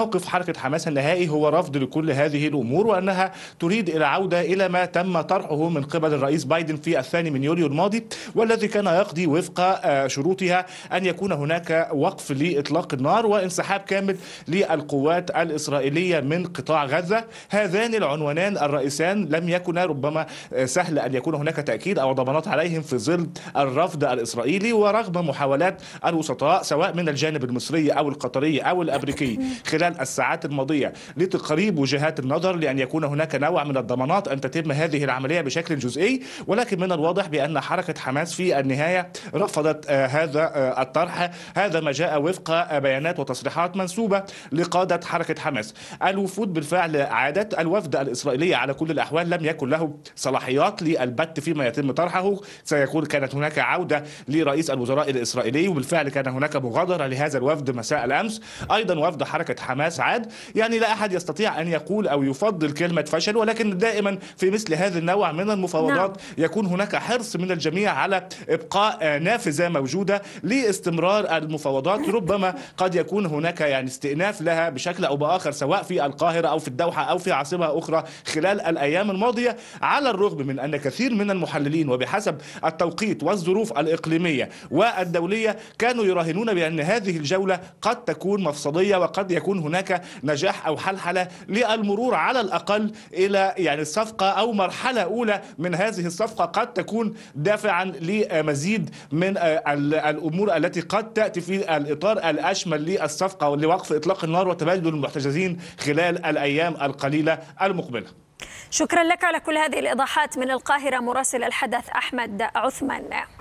موقف حركة حماس النهائي هو رفض لكل هذه الأمور وأنها تريد العودة إلى ما تم طرحه من قبل الرئيس بايدن في الثاني من يوليو الماضي والذي كان يقضي وفق آه، شروطها أن يكون هناك وقف لإطلاق النار وانسحاب كامل للقوات الإسرائيلية من قطاع غزة هذان العنوانان الرئيسان لم يكن ربما آه، سهل أن يكون هناك تأكيد أو ضمانات عليهم في ظل الرفض الإسرائيلي ورغم محاولات الوسطاء سواء من الجانب المصري أو القطري أو الأمريكي خلال خلال الساعات الماضية لتقريب وجهات النظر لأن يكون هناك نوع من الضمانات أن تتم هذه العملية بشكل جزئي ولكن من الواضح بأن حركة حماس في النهاية رفضت آه، هذا آه، الطرح هذا ما جاء وفق آه، بيانات وتصريحات منسوبة لقادة حركة حماس الوفود بالفعل عادت الوفد الإسرائيلي على كل الأحوال لم يكن له صلاحيات للبت فيما يتم طرحه سيكون كانت هناك عودة لرئيس الوزراء الإسرائيلي وبالفعل كان هناك مغادرة لهذا الوفد مساء الأمس أيضا وفد حركة حماس حماس عاد يعني لا أحد يستطيع أن يقول أو يفضل كلمة فشل ولكن دائما في مثل هذا النوع من المفاوضات نعم. يكون هناك حرص من الجميع على إبقاء نافذة موجودة لاستمرار المفاوضات ربما قد يكون هناك يعني استئناف لها بشكل أو بآخر سواء في القاهرة أو في الدوحة أو في عاصمة أخرى خلال الأيام الماضية على الرغم من أن كثير من المحللين وبحسب التوقيت والظروف الإقليمية والدولية كانوا يراهنون بأن هذه الجولة قد تكون مفصلية وقد يكون هناك نجاح أو حلحلة للمرور على الأقل إلى يعني صفقه أو مرحلة أولى من هذه الصفقة قد تكون دافعا لمزيد من آه، الأمور التي قد تأتي في الإطار الأشمل للصفقة لوقف إطلاق النار وتبادل المحتجزين خلال الأيام القليلة المقبلة شكرا لك على كل هذه الإيضاحات من القاهرة مراسل الحدث أحمد عثمان